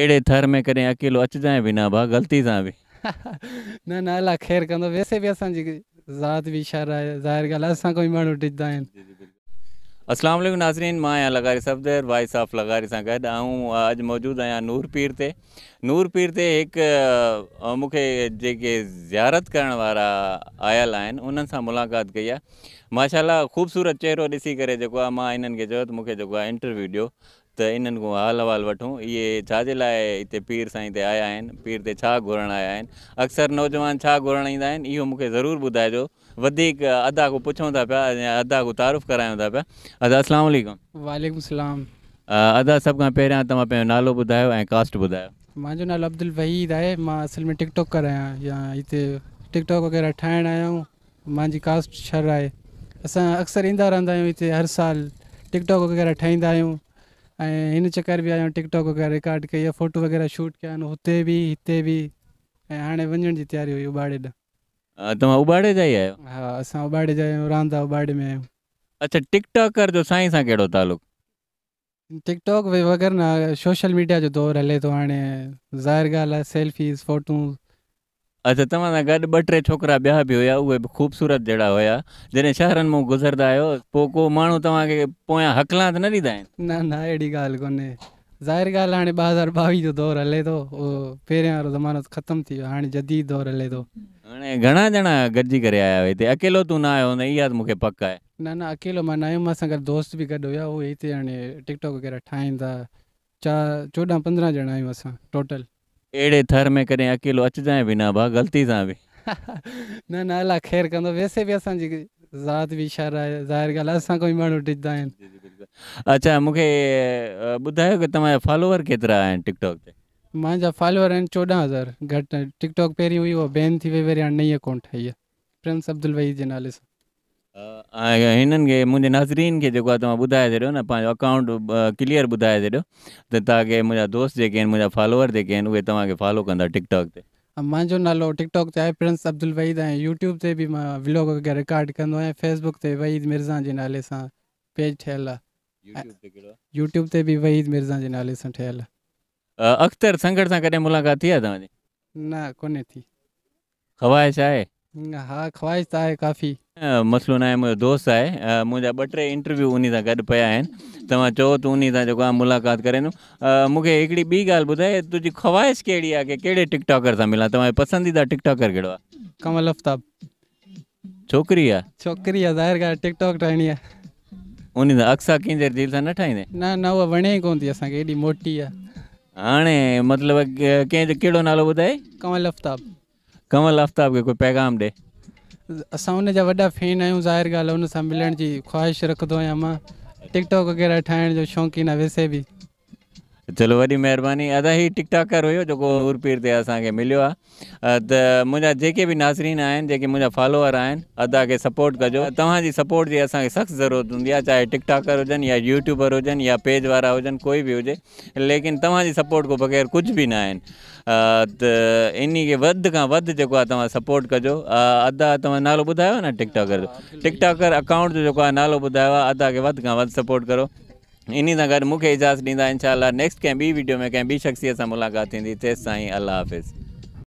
एड़े थर में कॾहिं अकेलो अचिजांइ भी ना भा ग़लती सां भी न न अला खैर कंदो वैसे बि असांजी ज़ात भी शर है ज़ाहिर गल कोई माण्हू डिॼंदा असलम नाज़रीन मैं लगारी सफ़दर वाइस ऑफ लगारी सां गॾु ऐं अॼु मौजूदु नूर पीर ते नूर पीर ते एक मूंखे जेके ज़ियारत करण वारा आयल आहिनि उन्हनि मुलाक़ात कई है माशाला ख़ूबसूरत चेहरों ॾिसी करे जेको इंटरव्यू दियो त इन्हनि हाल अहाल वठूं ये छाजे लाइ हिते पीर साईं ते आया आहिनि पीर से घुरण आया आहिनि अक्सर नौजवान छा घुरण इंदा इो इहो जरूर ज़रूरु अदा को पुछूँ था पिया अदा को तारुफ करायूं था पिया अदा असलम वालेकुम सलाम अदा सब का पहिरियां तव्हां नालो बुधा ऐं कास्ट बुधा मुझे नाल अब्दुल वहीद है मां असल में टिकटॉक आहियां या हिते टिकटॉक वग़ैरह ठाण आया हूँ मुंहिंजी कास्ट शर है अस अक्सर इंदा रहा इतने हर साल टिकटॉक वग़ैरह ठाहींदा ऐं हिन चक्कर बि आया टिकटॉक वग़ैरह रिकॉड कई आहे फोटो वग़ैरह शूट कया आहिनि हुते बि ऐं हाणे वञण जी तयारी हुई उबाड़े जा ई आहियो हा असां टिकटॉक मीडिया जो दौरु हले थो हाणे ज़ाहिर आहे सेल्फी અતમાન ગડબટરે છોકરા બ્યાહ ભોયા ઓયે ખુબસુરત દેડા હોયા જને શહેર માં ગુજર દાયો પોકો માણો તવા કે પોયા હક્લાત ન દીદા ના ના એડી ગાલ કોને ظاہر ગાલ આને 2022 જો દોર હલે તો ઓ ફેર્યાર જમાના ખતમ થી હાને જદીદ દોર હલે દો અને ઘણા જણા ગર્જી કરે આયા હોય તે અકેલો તું ના આયો ને યાદ મુકે પક્કા હે ના ના અકેલો મે નાય મસંગર દોસ્ત ભી કડ હોયા હોય તે ને ટિકટોક વગેરે ઠાઈં દા 14 15 જણા આયોસા ટોટલ अहिड़े थर में कॾहिं अकेलो अचिजांइ बि न ग़लती सां बि न न अलाह ख़ैरु कंदो वैसे बि असांजी ज़ात बि शार आहे ज़ाहिर ॻाल्हि आहे कोई माण्हू डिॼंदा आहिनि अच्छा मूंखे ॿुधायो की तव्हांजा फॉलोवर केतिरा आहिनि टिकटॉक ते मुंहिंजा फॉलोवर आहिनि चोॾहं हज़ार घटि टिकटॉक पहिरीं हुई उहा बैन थी वई वरी हाणे अकाउंट ठही आहे प्रिंस अब्दुल वही जे ऐं हिननि नाज़रीन खे जेको आहे अकाउंट क्लियर ॿुधाए छॾियो त तव्हांखे दोस्त जेके आहिनि फॉलोअर जेके आहिनि उहे टिकटॉक ते मुंहिंजो नालो टिकटॉक ते आहे प्रिंस अब्दुल वहीद ऐं यूट्यूब ते बि व्लॉग वग़ैरह रिकॉर्ड कंदो फेसबुक ते वहीद मिर्ज़ा जे नाले सां पेज ठहियलु यूट्यूब ते बि वहीद मिर्ज़ा जे नाले सां ठहियलु अख़्तर संगड़ सां कॾहिं मुलाक़ात थी आहे तव्हांजी थी ख़्वाहिश आहे हा ख़्वाहिश त आहे काफ़ी मसलो न आहे मुंहिंजो दोस्त आहे मुंहिंजा ॿ टे इंटरव्यू उन सां गॾु पिया आहिनि तव्हां चओ त उन सां जेको आहे मुलाक़ात करेंदुमि मूंखे हिकिड़ी ॿी ॻाल्हि ॿुधाए तुंहिंजी ख़्वाहिश कहिड़ी आहे की कहिड़े टिकटॉकर सां मिलां तव्हांजो पसंदीदा टिकटॉकर कहिड़ो आहे कमल अफ़्ताब छोकिरी आहे छोकिरी आहे ज़ाहिर ॻाल्हि टिकटॉक ठाहिणी आहे उन सां अक्सर कंहिंजे दिलि सां न ठाहींदे न न उहा वणे ई कोन थी असांखे एॾी मोटी आहे हाणे मतिलबु कंहिंजो नालो कमल अफ़्ताब कमल आफ़्ताब खे कोई पैगाम ॾिए असां जा वॾा फैन आहियूं ज़ाहिर ॻाल्हि हुन सां मिलण जी ख़्वाहिश रखंदो आहियां मां टिकटॉक वग़ैरह ठाहिण जो शौक़ीन आहियां वैसे बि चलो वरी महिरबानी अदा ही टिकटॉकर हुयो जेको ऊर पीर ते असांखे मिलियो आहे त मुंहिंजा जेके बि नाज़रीन आहिनि जेके मुंहिंजा फॉलोअर आहिनि अदा खे सपोर्ट कजो तव्हांजी सपोर्ट जी असांखे सख़्तु ज़रूरत हूंदी आहे चाहे टिकटॉकर हुजनि या यूट्यूबर हुजनि या पेज वारा हुजनि कोई बि हुजे लेकिन तव्हांजी सपोर्ट खां बग़ैर कुझु बि न आहिनि त इन खे वधि खां वधि जेको आहे तव्हां कजो अदा तव्हां नालो ॿुधायो न टिकटॉकर जो टिकटॉकर अकाउंट जो जेको आहे नालो ॿुधायो आहे अदा खे वधि खां वधि करो इन सां गॾु मूंखे इजाज़त ॾींदा इनशा नेक्स्ट कंहिं ॿी वीडियो में कंहिं ॿी शख़्सियत सां मुलाक़ात थींदी तेसि ताईं अलाह हाफ़िज़